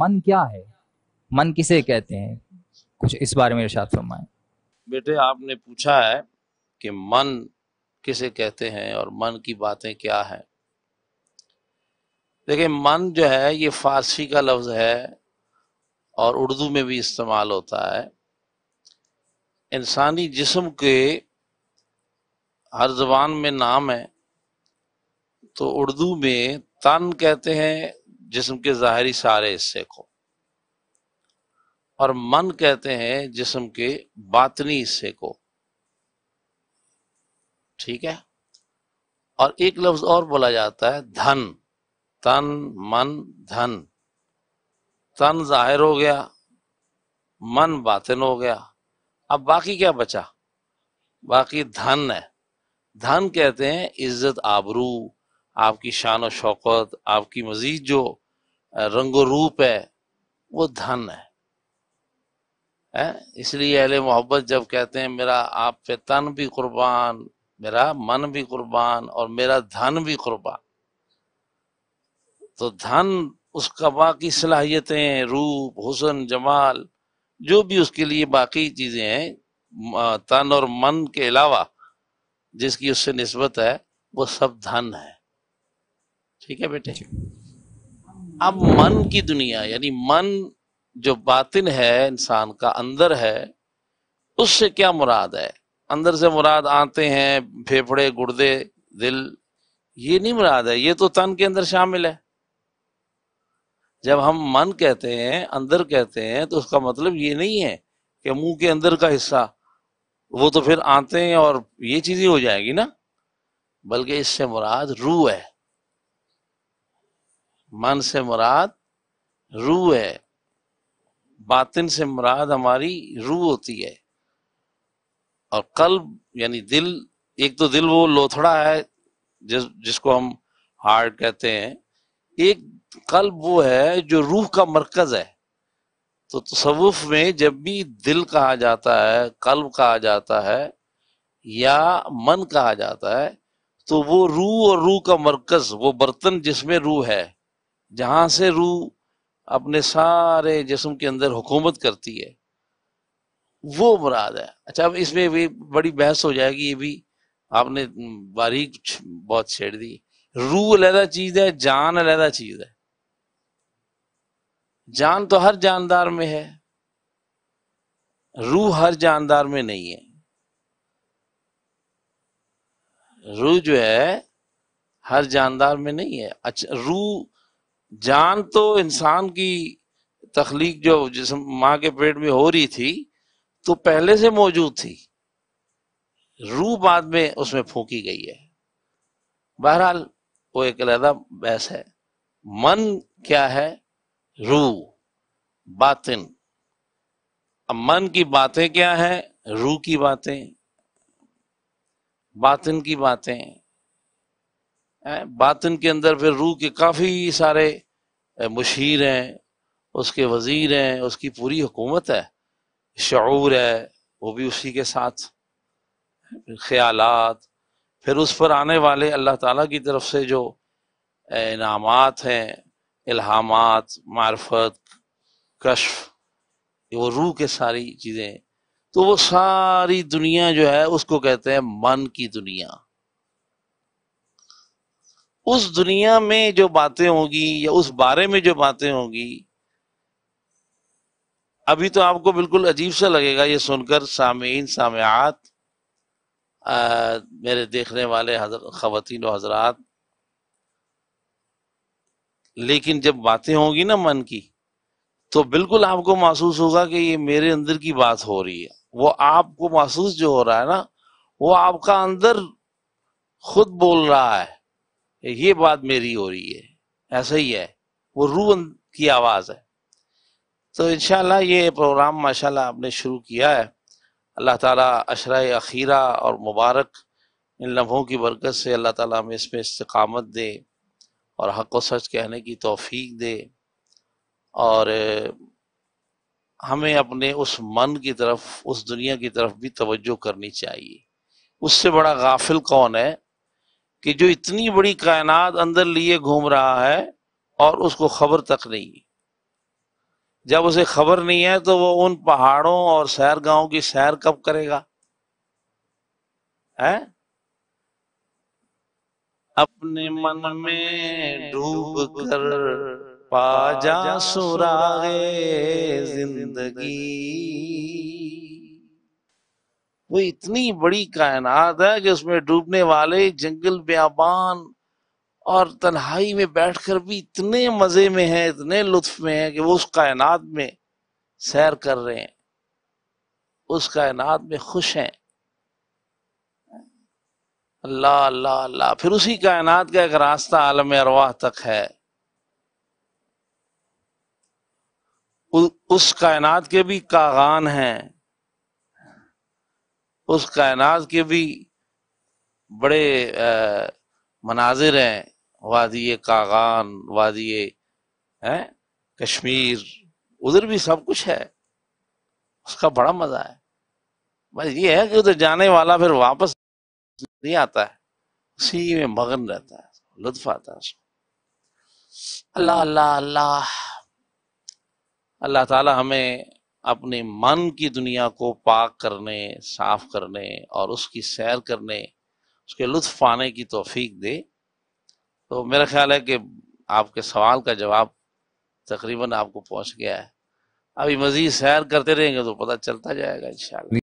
من کیا ہے من کسے کہتے ہیں کچھ اس بارے میں ارشاد فرمائیں بیٹے آپ نے پوچھا ہے کہ من کسے کہتے ہیں اور من کی باتیں کیا ہے دیکھیں من جو ہے یہ فارسی کا لفظ ہے اور اردو میں بھی استعمال ہوتا ہے انسانی جسم کے ہر زبان میں نام ہے تو اردو میں تن کہتے ہیں جسم کے ظاہری سارے حصے کو اور من کہتے ہیں جسم کے باطنی حصے کو ٹھیک ہے اور ایک لفظ اور بولا جاتا ہے دھن دھن تن تن من ظاہر ہو گیا من باطن ہو گیا اب باقی کیا بچا باقی دھن ہے دھن کہتے ہیں عزت آبرو آپ کی شان و شوقت آپ کی مزید جو رنگ و روپ ہے وہ دھن ہے اس لیے اہل محبت جب کہتے ہیں میرا آپ پہ تن بھی قربان میرا من بھی قربان اور میرا دھن بھی قربان تو دھن اس کا باقی صلاحیتیں روپ حسن جمال جو بھی اس کے لیے باقی چیزیں ہیں تن اور من کے علاوہ جس کی اس سے نسبت ہے وہ سب دھن ہے ٹھیک ہے بیٹے جی۔ اب من کی دنیا یعنی من جو باطن ہے انسان کا اندر ہے اس سے کیا مراد ہے اندر سے مراد آتے ہیں پھیپھڑے گردے دل یہ نہیں مراد ہے یہ تو تن کے اندر شامل ہے جب ہم من کہتے ہیں اندر کہتے ہیں تو اس کا مطلب یہ نہیں ہے کہ منہ کے اندر کا حصہ وہ تو پھر آتے ہیں اور یہ چیزیں ہو جائیں گی نا بلکہ اس سے مراد روح ہے من سے مراد روح ہے باطن سے مراد ہماری روح ہوتی ہے اور قلب یعنی دل ایک تو دل وہ لوتھڑا ہے جس جس کو ہم ہارڈ کہتے ہیں ایک قلب وہ ہے جو روح کا مرکز ہے تو تصوف میں جب بھی دل کہا جاتا ہے قلب کہا جاتا ہے یا من کہا جاتا ہے تو وہ روح اور روح کا مرکز وہ برتن جس میں روح ہے جہاں سے روح اپنے سارے جسم کے اندر حکومت کرتی ہے وہ مراد ہے اچھا اب اس میں بھی بڑی بحث ہو جائے گی یہ بھی آپ نے باریک بہت چھیڑ دی روح علیحدہ چیز ہے جان علیحدہ چیز ہے جان تو ہر جاندار میں ہے روح ہر جاندار میں نہیں ہے روح جو ہے ہر جاندار میں نہیں ہے اچھا روح جان تو انسان کی تخلیق جو جسم ماں کے پیٹ میں ہو رہی تھی تو پہلے سے موجود تھی رو بعد میں اس میں پھونکی گئی ہے بہرحال وہ ایک علیحدہ بحث ہے من کیا ہے رو باطن اب من کی باتیں کیا ہیں رو کی باتیں باطن کی باتیں باطن کے اندر پھر روح کے کافی سارے مشیر ہیں اس کے وزیر ہیں اس کی پوری حکومت ہے شعور ہے وہ بھی اسی کے ساتھ خیالات پھر اس پر آنے والے اللہ تعالیٰ کی طرف سے جو انعامات ہیں الہامات معرفت کشف وہ روح کے ساری چیزیں تو وہ ساری دنیا جو ہے اس کو کہتے ہیں من کی دنیا اس دنیا میں جو باتیں ہوں گی یا اس بارے میں جو باتیں ہوں گی ابھی تو آپ کو بالکل عجیب سا لگے گا یہ سن کر سامعین سامعات میرے دیکھنے والے حضر خواتین و حضرات لیکن جب باتیں ہوں گی نا من کی تو بالکل آپ کو محسوس ہوگا کہ یہ میرے اندر کی بات ہو رہی ہے وہ آپ کو محسوس جو ہو رہا ہے نا وہ آپ کا اندر خود بول رہا ہے یہ بات میری ہو رہی ہے ایسا ہی ہے وہ روح کی آواز ہے تو انشاءاللہ یہ پروگرام ماشاءاللہ آپ نے شروع کیا ہے اللہ تعالیٰ عشرۂ اخیرہ اور مبارک ان لمحوں کی برکت سے اللہ تعالیٰ ہمیں اس میں استقامت دے اور حق و سچ کہنے کی توفیق دے اور ہمیں اپنے اس من کی طرف اس دنیا کی طرف بھی توجہ کرنی چاہیے اس سے بڑا غافل کون ہے کہ جو اتنی بڑی کائنات اندر لیے گھوم رہا ہے اور اس کو خبر تک نہیں جب اسے خبر نہیں ہے تو وہ ان پہاڑوں اور سیر گاؤں کی سیر کب کرے گا اپنے من میں ڈوب کر پا جا زندگی وہ اتنی بڑی کائنات ہے کہ اس میں ڈوبنے والے جنگل بیابان اور تنہائی میں بیٹھ کر بھی اتنے مزے میں ہیں اتنے لطف میں ہیں کہ وہ اس کائنات میں سیر کر رہے ہیں اس کائنات میں خوش ہیں اللہ اللہ اللہ پھر اسی کائنات کا ایک راستہ عالم ارواح تک ہے اس کائنات کے بھی کاغان ہیں اس کائنات کے بھی بڑے مناظر ہیں وادی کاغان وادی کشمیر ادھر بھی سب کچھ ہے اس کا بڑا مزہ ہے بس یہ ہے کہ ادھر جانے والا پھر واپس نہیں آتا ہے اسی میں مگن رہتا ہے لطف آتا ہے اس کو اللہ اللہ تعالی ہمیں اپنے من کی دنیا کو پاک کرنے صاف کرنے اور اس کی سیر کرنے اس کے لطف آنے کی توفیق دے تو میرا خیال ہے کہ آپ کے سوال کا جواب تقریباً آپ کو پہنچ گیا ہے ابھی مزید سیر کرتے رہیں گے تو پتہ چلتا جائے گا انشاءاللہ